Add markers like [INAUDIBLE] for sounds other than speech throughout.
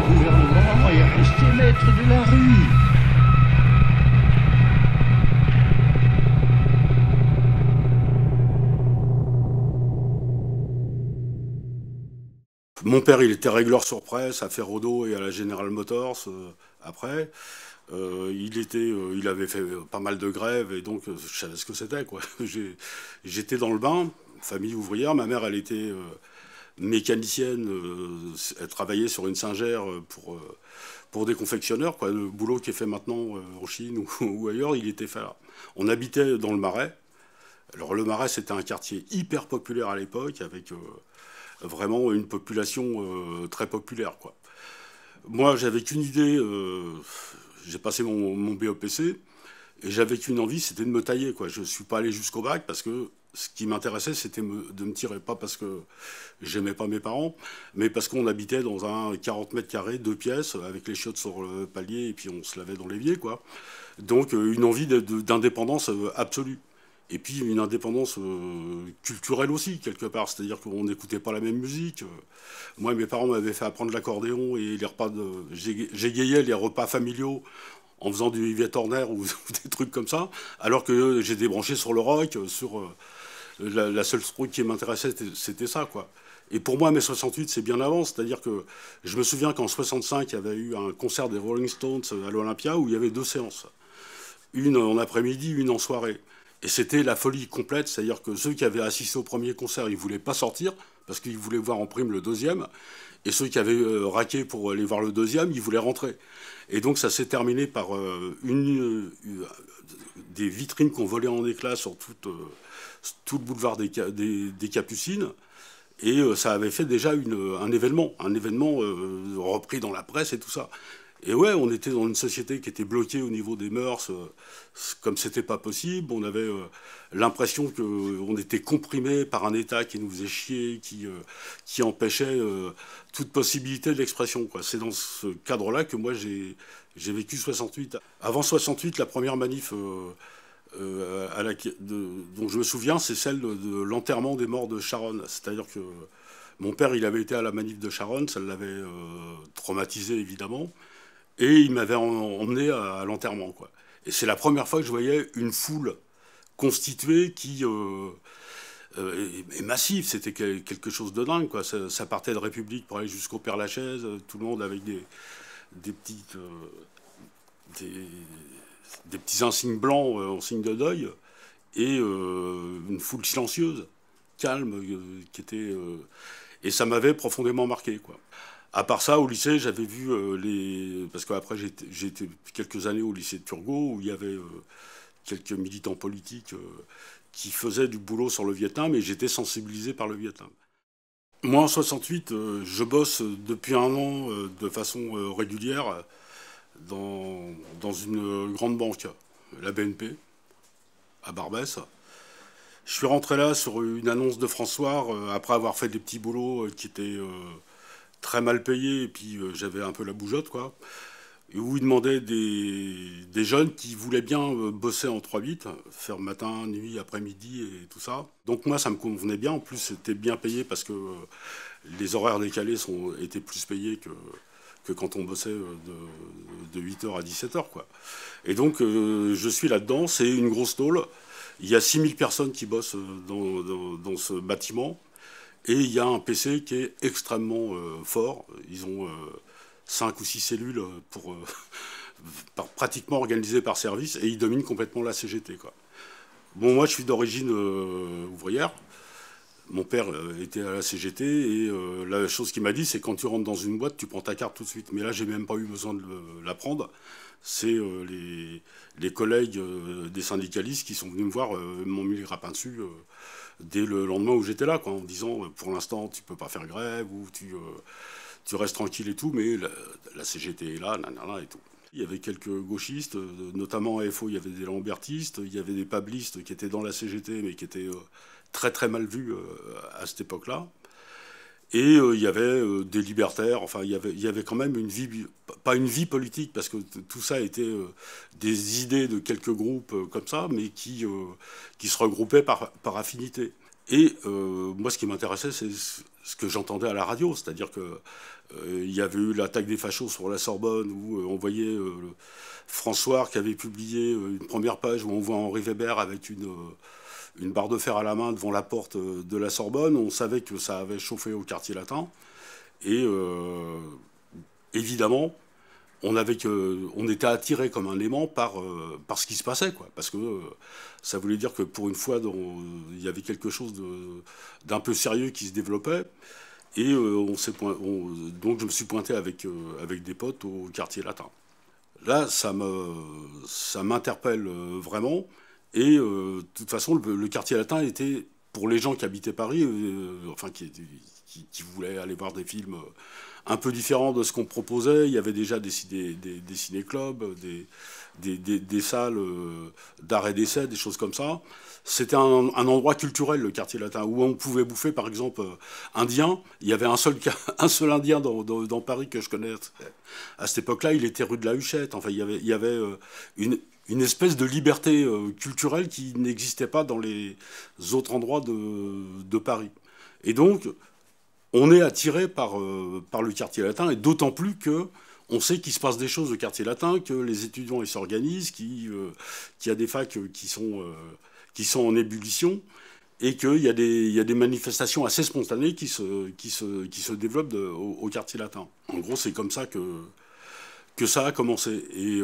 rue. Mon père, il était régleur sur presse à Ferrodo et à la General Motors euh, après. Euh, il, était, euh, il avait fait pas mal de grèves et donc je savais ce que c'était. [LAUGHS] J'étais dans le bain, famille ouvrière. Ma mère, elle était mécanicienne, euh, elle travaillait sur une singère euh, pour, euh, pour des confectionneurs. Quoi. Le boulot qui est fait maintenant en Chine [LAUGHS] ou, ailleurs, il était fait là. On habitait dans le Marais. Alors le Marais, c'était un quartier hyper populaire à l'époque, avec vraiment une population très populaire. Quoi. Moi, j'avais qu'une idée, j'ai passé mon, mon BOPC, et j'avais qu'une envie, c'était de me tailler. Quoi. Je ne suis pas allé jusqu'au bac parce que ce qui m'intéressait, c'était de me tirer, pas parce que j'aimais pas mes parents, mais parce qu'on habitait dans un 40 mètres carrés, deux pièces, avec les chiottes sur le palier, et puis on se lavait dans l'évier, quoi. Donc euh, une envie d'indépendance euh, absolue. Et puis une indépendance euh, culturelle aussi, quelque part. C'est-à-dire qu'on n'écoutait pas la même musique. Moi, mes parents m'avaient fait apprendre l'accordéon et les repas de... J'égayais les repas familiaux en faisant du Yvette Horner [LAUGHS] ou des trucs comme ça, alors que j'ai débranché sur le rock, sur la, seule truc qui m'intéressait, c'était ça, quoi. Et pour moi, mai 68, c'est bien avant. C'est-à-dire que je me souviens qu'en 65, il y avait eu un concert des Rolling Stones à l'Olympia où il y avait deux séances. Une en après-midi, une en soirée. Et c'était la folie complète. C'est-à-dire que ceux qui avaient assisté au premier concert, ils ne voulaient pas sortir parce qu'ils voulaient voir en prime le deuxième. Et ceux qui avaient euh, raqué pour aller voir le deuxième, ils voulaient rentrer. Et donc ça s'est terminé par euh, une, euh, des vitrines qu'on volait en éclats sur toute, tout, le boulevard des, Capucines. Et ça avait fait déjà un événement, un événement repris dans la presse et tout ça. Et ouais, on était dans une société qui était bloquée au niveau des mœurs, euh, comme comme c'était pas possible. On avait euh, l'impression qu'on euh, était comprimé par un État qui nous faisait chier, qui, empêchait toute possibilité de l'expression. C'est dans ce cadre-là que moi j'ai vécu 68. Avant 68, la première manif dont je me souviens, c'est celle de, l'enterrement des morts de Sharon. C'est-à-dire que mon père, il avait été à la manif de Sharon, ça l'avait traumatisé évidemment. Et il m'avait emmené à, l'enterrement. Quoi. Et c'est la première fois que je voyais une foule constituée qui euh, euh, est massive. C'était quelque chose de dingue. Quoi. Ça, partait de République pour aller jusqu'au Père Lachaise, euh, tout le monde avec des, des petites. des, des, petits insignes blancs en signe de deuil et une foule silencieuse, calme, qui était et ça m'avait profondément marqué quoi. À part ça, au lycée, j'avais vu euh, les. Parce qu'après, j'ai quelques années au lycée de Turgot, où il y avait euh, quelques militants politiques euh, qui faisaient du boulot sur le Vietnam, et j'étais sensibilisé par le Vietnam. Moi, en 68, je bosse depuis un an de façon régulière dans, dans une grande banque, la BNP, à Barbès. Je suis rentré là sur une annonce de François, après avoir fait des petits boulots qui étaient très mal payé, et puis euh, j'avais un peu la bougeotte, quoi. Et où ils demandaient des, jeunes qui voulaient bien euh, bosser en 3-8, faire matin, nuit, après-midi et tout ça. Donc moi, ça me convenait bien. En plus, c'était bien payé parce que euh, les horaires décalés sont, étaient plus payés que, que quand on bossait de, de 8h à 17h. Quoi. Et donc, je suis là-dedans. C'est une grosse tôle. Il y a 6000 personnes qui bossent dans ce bâtiment. Et il y a un PC qui est extrêmement euh, fort. Ils ont 5 euh, ou 6 cellules euh, pour, [LAUGHS] pratiquement organisées par service et ils dominent complètement la CGT. Bon, moi je suis d'origine ouvrière. Mon père était à la CGT et la chose qu'il m'a dit, c'est quand tu rentres dans une boîte, tu prends ta carte tout de suite. Mais là, j'ai même pas eu besoin de la prendre c'est euh, les, collègues euh, des syndicalistes qui sont venus me voir, euh, m'ont mis les grappins dessus dès le lendemain où j'étais là, quoi, en disant pour l'instant tu ne peux pas faire grève ou tu, restes tranquille et tout, mais la, CGT est là, nanana et tout. Il y avait quelques gauchistes, notamment à FO, il y avait des lambertistes, il y avait des pablistes qui étaient dans la CGT, mais qui étaient très très mal vus à cette époque-là. Et euh, il y avait euh, des libertaires, enfin, y il y avait quand même une vie, pas une vie politique, parce que tout ça était euh, des idées de quelques groupes comme ça, mais qui, qui se regroupaient par, par affinité. Et moi, ce qui m'intéressait, c'est ce que j'entendais à la radio, c'est-à-dire que il y avait eu l'attaque des fachos sur la Sorbonne, où on voyait François qui avait publié une première page où on voit Henri Weber avec une une barre de fer à la main devant la porte euh, de la Sorbonne. On savait que ça avait chauffé au quartier latin. Et euh, évidemment, on, avait que, on était attiré comme un aimant par, euh, par ce qui se passait. Quoi, parce que ça voulait dire que pour une fois, il y avait quelque chose d'un peu sérieux qui se développait. Et donc je me suis pointé avec, avec des potes au quartier latin. Là, ça m'interpelle vraiment. Et euh, de toute façon, le, quartier latin était, pour les gens qui habitaient Paris, euh, enfin qui, qui, voulaient aller voir des films euh, un peu différents de ce qu'on proposait. Il y avait déjà des, des, des, ciné-clubs, des, des, salles d'art et d'essai, des choses comme ça. C'était un, endroit culturel, le quartier latin, où on pouvait bouffer, par exemple, indien. Il y avait un seul, [LAUGHS] un seul indien dans, Paris que je connais. À cette époque-là, il était rue de la Huchette. Enfin, il avait, il y avait une, une espèce de liberté euh, culturelle qui n'existait pas dans les autres endroits de, Paris. Et donc, on est attiré par, euh, par le quartier latin, et d'autant plus que on sait qu'il se passe des choses au quartier latin, que les étudiants s'organisent, euh, qu'il y a des facs qui sont, qui sont en ébullition, et qu'il y, y, a des manifestations assez spontanées qui se, qui se, qui se développent au, quartier latin. En gros, c'est comme ça que, que ça a commencé. Et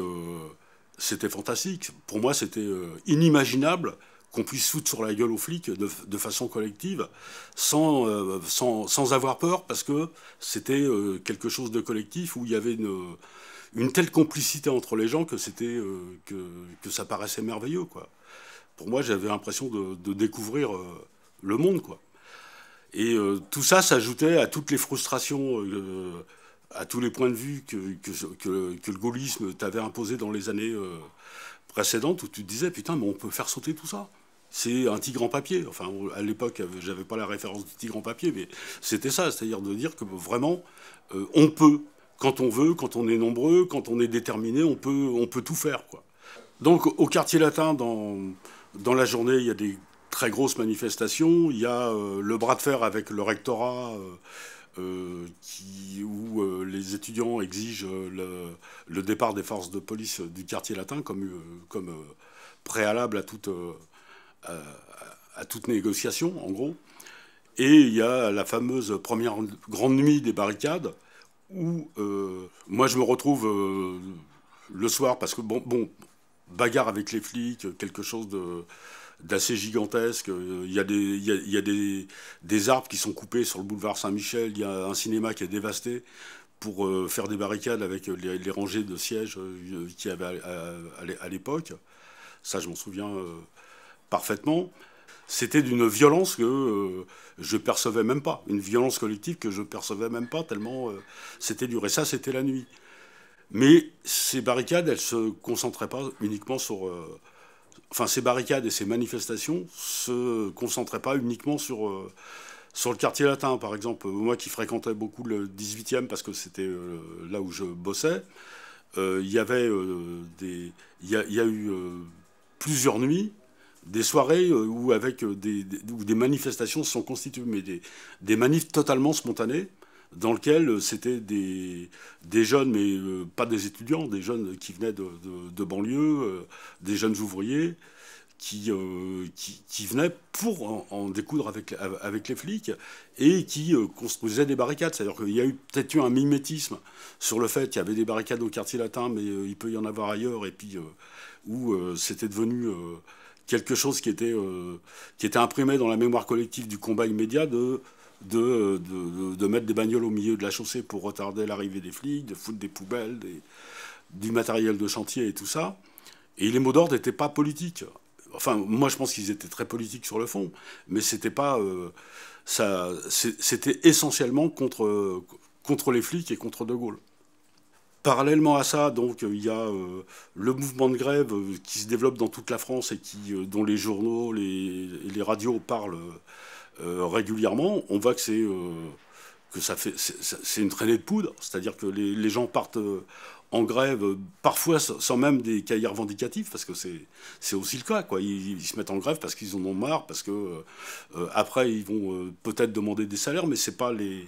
c'était fantastique. Pour moi, c'était euh, inimaginable qu'on puisse foutre sur la gueule aux flics de, façon collective, sans, euh, sans, sans, avoir peur, parce que c'était euh, quelque chose de collectif où il y avait une, une telle complicité entre les gens que, c'était, que, ça paraissait merveilleux. Quoi. Pour moi, j'avais l'impression de, de découvrir le monde. Quoi. Et tout ça s'ajoutait à toutes les frustrations à tous les points de vue que, que, le gaullisme t'avait imposé dans les années euh, précédentes, où tu te disais, putain, mais on peut faire sauter tout ça. C'est un tigre en papier. Enfin, à l'époque, j'avais pas la référence du tigre en papier, mais c'était ça, c'est-à-dire de dire que vraiment, euh, on peut, quand on veut, quand on est nombreux, quand on est déterminé, on peut, on peut tout faire. Quoi. Donc, au quartier latin, dans, dans la journée, il y a des très grosses manifestations. Il y a euh, le bras de fer avec le rectorat euh, qui, où euh, les étudiants exigent euh, le, départ des forces de police du quartier latin comme, comme préalable à toute, à, toute négociation, en gros. Et il y a la fameuse première grande nuit des barricades, où moi je me retrouve le soir, parce que bon, bon, bagarre avec les flics, quelque chose de, d'assez gigantesque. Euh, il y a, des, il y des, arbres qui sont coupés sur le boulevard Saint-Michel, il y a un cinéma qui est dévasté pour euh, faire des barricades avec euh, les, rangées de sièges qu'il y avait à, l'époque. Ça, je m'en souviens parfaitement. C'était d'une violence que je percevais même pas, une violence collective que je percevais même pas, tellement c'était dur. Et ça, c'était la nuit. Mais ces barricades, elles ne se concentraient pas uniquement sur, enfin, ces barricades et ces manifestations se concentraient pas uniquement sur, euh, sur le quartier latin. Par exemple, moi qui fréquentais beaucoup le 18e parce que c'était euh, là où je bossais, euh, il y avait des. Il y, a eu plusieurs nuits des soirées où, avec des, des manifestations se sont constituées, mais des, des manifs totalement spontanées, dans lequel euh, c'était des, des, jeunes, mais euh, pas des étudiants, des jeunes qui venaient de, de, banlieue, euh, des jeunes ouvriers, qui, qui, qui, venaient pour en, découdre avec, avec les flics et qui construisaient des barricades. C'est-à-dire qu'il y a eu peut-être eu un mimétisme sur le fait qu'il y avait des barricades au quartier latin, mais il peut y en avoir ailleurs, et puis où c'était devenu quelque chose qui était, qui était imprimé dans la mémoire collective du combat immédiat de de, de, mettre des bagnoles au milieu de la chaussée pour retarder l'arrivée des flics, de foutre des poubelles, des, du matériel de chantier et tout ça. Et les mots d'ordre n'étaient pas politiques. Enfin, moi je pense qu'ils étaient très politiques sur le fond, mais c'était pas. Euh, ça, c'était essentiellement contre, contre les flics et contre De Gaulle. Parallèlement à ça, donc il y a euh, le mouvement de grève euh, qui se développe dans toute la France et qui, dont les journaux, les, les radios parlent euh, régulièrement, on voit que euh, c'est une traînée de poudre, c'est-à-dire que les, gens partent euh, en grève parfois sans même des cahiers revendicatifs, parce que c'est aussi le cas. Quoi. Ils, se mettent en grève parce qu'ils en ont marre, parce que après ils vont peut-être demander des salaires, mais c'est pas les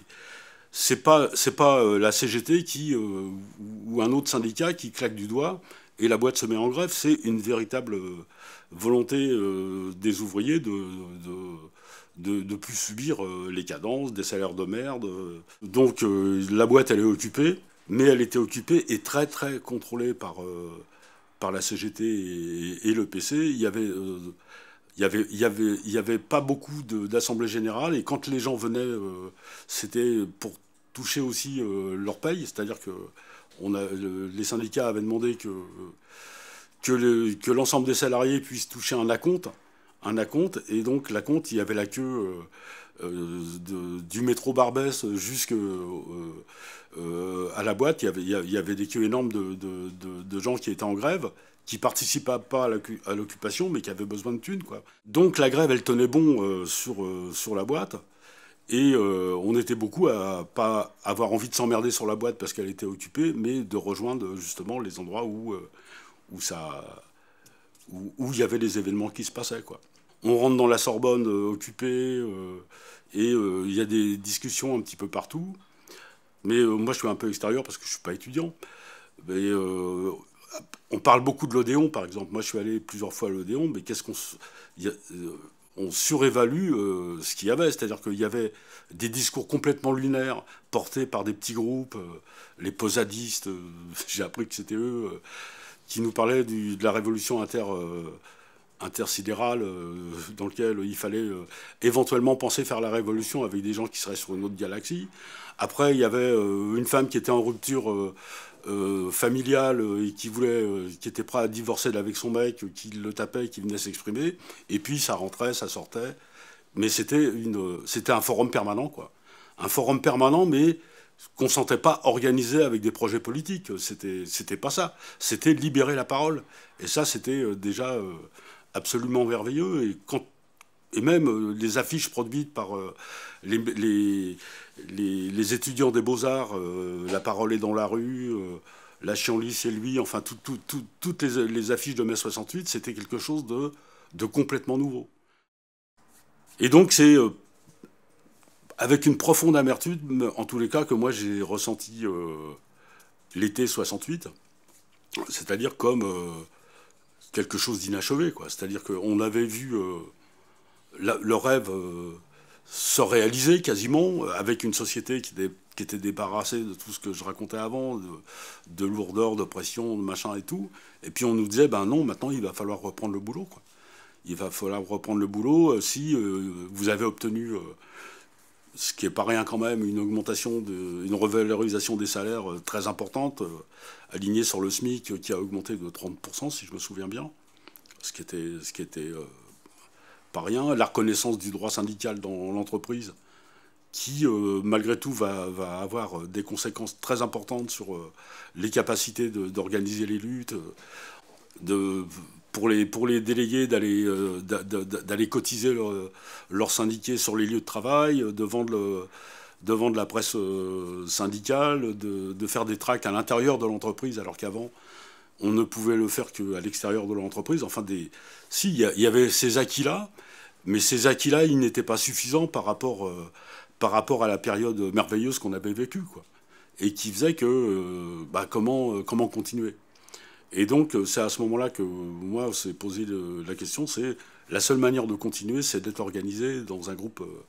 c'est pas c'est pas la CGT qui ou un autre syndicat qui claque du doigt et la boîte se met en grève. C'est une véritable volonté des ouvriers de de plus subir euh, les cadences, des salaires de merde. Euh. Donc euh, la boîte, elle est occupée, mais elle était occupée et très très contrôlée par, par la CGT et, le PC. Il y avait... il n'y avait, y avait, pas beaucoup d'assemblée générale et quand les gens venaient, c'était pour toucher aussi leur paye, c'est-à-dire que on les syndicats avaient demandé que, que l'ensemble des salariés puissent toucher un acompte un acompte. Et donc, l'acompte, il y avait la queue euh, euh, du métro Barbès jusqu'à euh, à la boîte. Il y, avait, il y, avait, des queues énormes de, gens qui étaient en grève qui participaient pas à l'occupation, mais qui avaient besoin de thunes. Quoi. Donc la grève, elle tenait bon sur, sur la boîte. Et on était beaucoup à pas avoir envie de s'emmerder sur la boîte parce qu'elle était occupée, mais de rejoindre justement les endroits où, où ça, où, il y avait des événements qui se passaient. Quoi. On rentre dans la Sorbonne euh, occupée, euh, et euh, il y a des discussions un petit peu partout. Mais moi, je suis un peu extérieur parce que je ne suis pas étudiant. Mais, on parle beaucoup de l'Odéon, par exemple. Moi, je suis allé plusieurs fois à l'Odéon, mais qu'est-ce qu'on on surévalue ce qu'il y avait. C'est-à-dire qu'il y avait des discours complètement lunaires portés par des petits groupes, les posadistes, [LAUGHS] j'ai appris que c'était eux, qui nous parlait de la révolution inter, euh, intersidérale euh, dans laquelle il fallait euh, éventuellement penser faire la révolution avec des gens qui seraient sur une autre galaxie. Après, il y avait une femme qui était en rupture familiale et qui voulait, qui était prête à divorcer avec son mec, qui le tapait, qui venait s'exprimer. Et puis ça rentrait, ça sortait. Mais c'était une, c'était un forum permanent, quoi. Un forum permanent, mais qu'on sentait pas organisé avec des projets politiques. C'était, c'était pas ça. C'était libérer la parole. Et ça, c'était euh, déjà euh, absolument merveilleux. Et, quand, et même euh, les affiches produites par les, les, étudiants des beaux-arts, La parole est dans la rue. La Chianli, c'est lui, enfin, tout, tout, toutes les, les, affiches de mai 68, c'était quelque chose de, de complètement nouveau. Et donc, c'est avec une profonde amertume, en tous les cas, que moi j'ai ressenti euh, l'été 68, c'est-à-dire comme euh, quelque chose d'inachevé. C'est-à-dire qu'on avait vu euh, le rêve se réaliser quasiment, avec une société qui était, débarrassée de tout ce que je racontais avant, de, lourdeur, de pression, de machin et tout. Et puis on nous disait, ben non, maintenant il va falloir reprendre le boulot. Quoi. Il va falloir reprendre le boulot si vous avez obtenu ce qui est pas rien quand même, une augmentation, une revalorisation des salaires euh, très importante, euh, alignée sur le SMIC euh, qui a augmenté de 30%, si je me souviens bien, ce qui était, ce qui était pas rien. La reconnaissance du droit syndical dans l'entreprise, qui malgré tout va, avoir des conséquences très importantes sur les capacités d'organiser les luttes, de pour les, pour les délégués d'aller euh, d'aller cotiser leurs leur syndiqués sur les lieux de travail, euh, de vendre, devant de la presse euh, syndicale, de, de faire des tracts à l'intérieur de l'entreprise, alors qu'avant, on ne pouvait le faire qu'à l'extérieur de l'entreprise. Enfin, des... si, il y, avait ces acquis-là, mais ces acquis-là, ils n'étaient pas suffisants par rapport, par rapport à la période merveilleuse qu'on avait vécue, quoi. Et qui faisait que, bah, comment, comment continuer et donc, euh, c'est à ce moment-là que moi, s'est posé la question, c'est la seule manière de continuer, c'est d'être organisé dans un groupe, euh,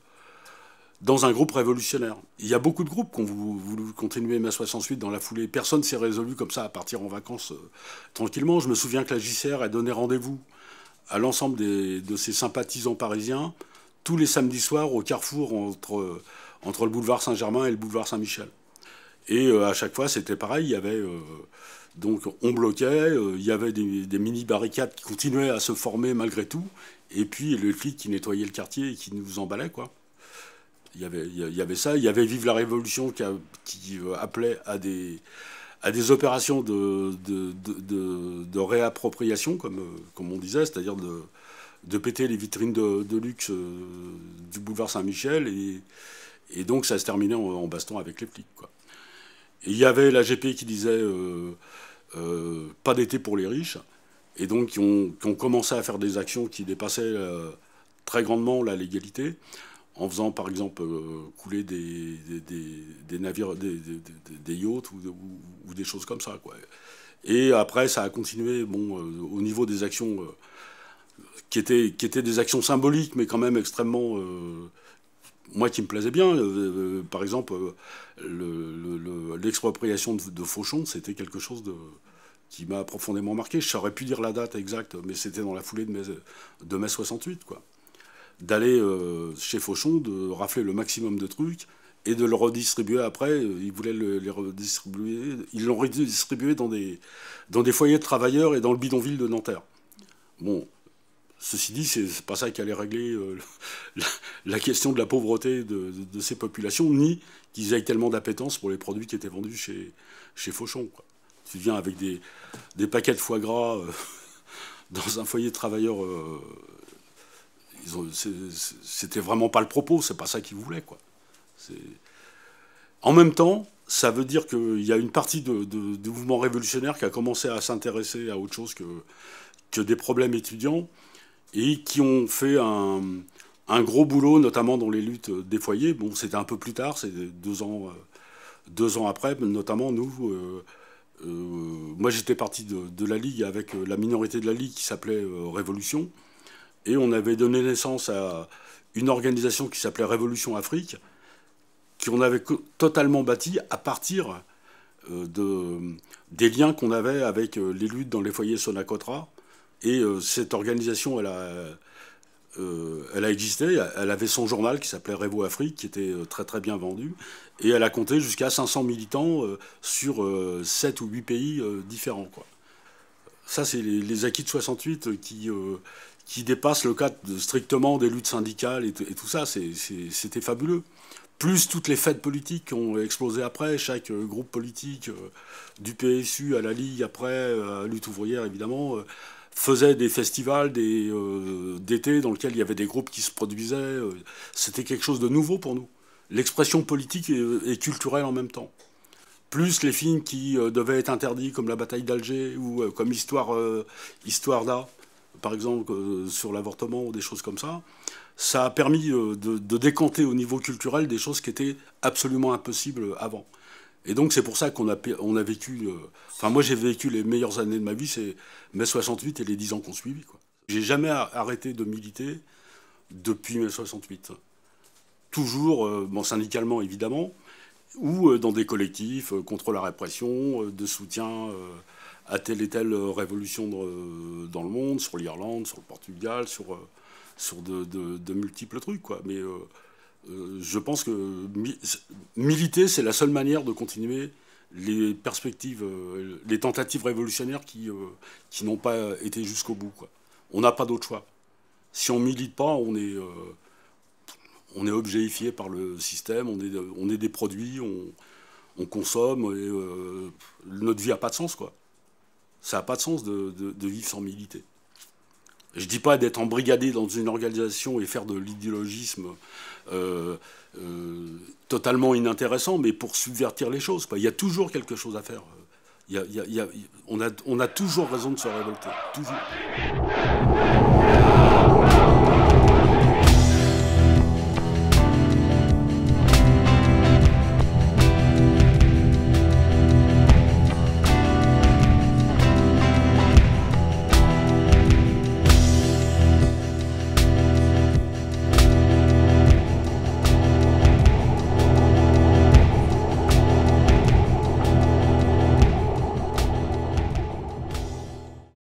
dans un groupe révolutionnaire. Il y a beaucoup de groupes qui ont voulu continuer mai 68 dans la foulée. Personne s'est résolu comme ça à partir en vacances euh, tranquillement. Je me souviens que la JCR a donné rendez-vous à l'ensemble de ses sympathisants parisiens tous les samedis soirs au carrefour entre, entre le boulevard Saint-Germain et le boulevard Saint-Michel. Et à chaque fois, c'était pareil, il y avait donc on bloquait, euh, il y avait des, mini-barricades qui continuaient à se former malgré tout, et puis les flics qui nettoyait le quartier et qui nous emballait, quoi. Il y avait, y avait ça, il y avait Vive la Révolution qui, euh, appelait à des, à des opérations de, de, réappropriation, comme, euh, comme on disait, c'est-à-dire de, de péter les vitrines de, luxe du boulevard Saint-Michel, et, donc ça se terminait en, en baston avec les flics, quoi il y avait la GP qui disait euh, euh, pas d'été pour les riches, et donc qui ont, commencé à faire des actions qui dépassaient euh, très grandement la légalité, en faisant par exemple couler des, navires, des, yachts ou, des choses comme ça. Quoi. Et après, ça a continué bon, au niveau des actions qui, étaient, qui étaient des actions symboliques, mais quand même extrêmement moi qui me plaisait bien, euh, euh, par exemple, euh, l'expropriation de, Fauchon, c'était quelque chose de, qui m'a profondément marqué. Je saurais plus dire la date exacte, mais c'était dans la foulée de mai, de mai 68, quoi. D'aller chez Fauchon, de rafler le maximum de trucs et de le redistribuer après. Ils voulaient le, redistribuer. Ils l'ont redistribué dans des, dans des foyers de travailleurs et dans le bidonville de Nanterre. Bon, Ceci dit, c'est pas ça qui allait régler euh, la, question de la pauvreté de, ces populations, ni qu'ils aient tellement d'appétence pour les produits qui étaient vendus chez, Fauchon. Tu viens avec des, paquets de foie gras euh, [LAUGHS] dans un foyer de travailleurs. Euh, c'était vraiment pas le propos, c'est pas ça qu'ils voulaient. Quoi. En même temps, ça veut dire qu'il y a une partie de, du mouvement révolutionnaire qui a commencé à s'intéresser à autre chose que des problèmes étudiants et qui ont fait un, gros boulot, notamment dans les luttes des foyers. Bon, c'était un peu plus tard, c'est deux ans, euh, deux ans après, notamment nous. Euh, euh, moi, j'étais parti de, la Ligue avec la minorité de la Ligue qui s'appelait Révolution. Et on avait donné naissance à une organisation qui s'appelait Révolution Afrique, qui on avait totalement bâtie à partir de, des liens qu'on avait avec les luttes dans les foyers Sonacotra et euh, cette organisation, euh, elle a, existé, elle avait son journal qui s'appelait Révo Afrique, qui était euh, très très bien vendu, et elle a compté jusqu'à 500 militants sur 7 ou 8 pays différents. Quoi. Ça, c'est les, acquis de 68 qui, qui dépassent le cadre strictement des luttes syndicales et, tout ça, c'était fabuleux. Plus toutes les fêtes politiques ont explosé après, chaque groupe politique, du PSU à la Ligue après, à Lutte ouvrière évidemment faisait des festivals euh, d'été dans lesquels il y avait des groupes qui se produisaient. Euh, c'était quelque chose de nouveau pour nous. L'expression politique et, culturelle en même temps plus les films qui euh, devaient être interdits, comme la bataille d'Alger ou comme Histoire, Histoire d'A, par exemple, sur l'avortement ou des choses comme ça, ça a permis de, de décanter au niveau culturel des choses qui étaient absolument impossibles avant. Et donc c'est pour ça qu'on a, on a vécu, euh, enfin moi j'ai vécu les meilleures années de ma vie, c'est mai 68 et les 10 ans qu'on suivit. J'ai jamais arrêté de militer depuis mai 68. Toujours, euh, bon, syndicalement évidemment, ou euh, dans des collectifs contre la répression, de soutien à telle et telle révolution dans le monde, sur l'Irlande, sur le Portugal, sur, sur de, de, multiples trucs. Quoi. Mais euh, je pense que militer, c'est la seule manière de continuer les perspectives, euh, les tentatives révolutionnaires qui, euh, qui n'ont pas été jusqu'au bout. On n'a pas d'autre choix. Si on ne milite pas, on est, on est objéifié par le système, on est, on est des produits, on, on consomme, et, notre vie n'a pas de sens. Quoi. Ça n'a pas de sens de, de, de vivre sans militer. Je ne dis pas d'être embrigadé dans une organisation et faire de l'idéologisme euh, euh, totalement inintéressant, mais pour subvertir les choses. Il y a toujours quelque chose à faire. Il on, a, on a toujours raison de se révolter. Toujours.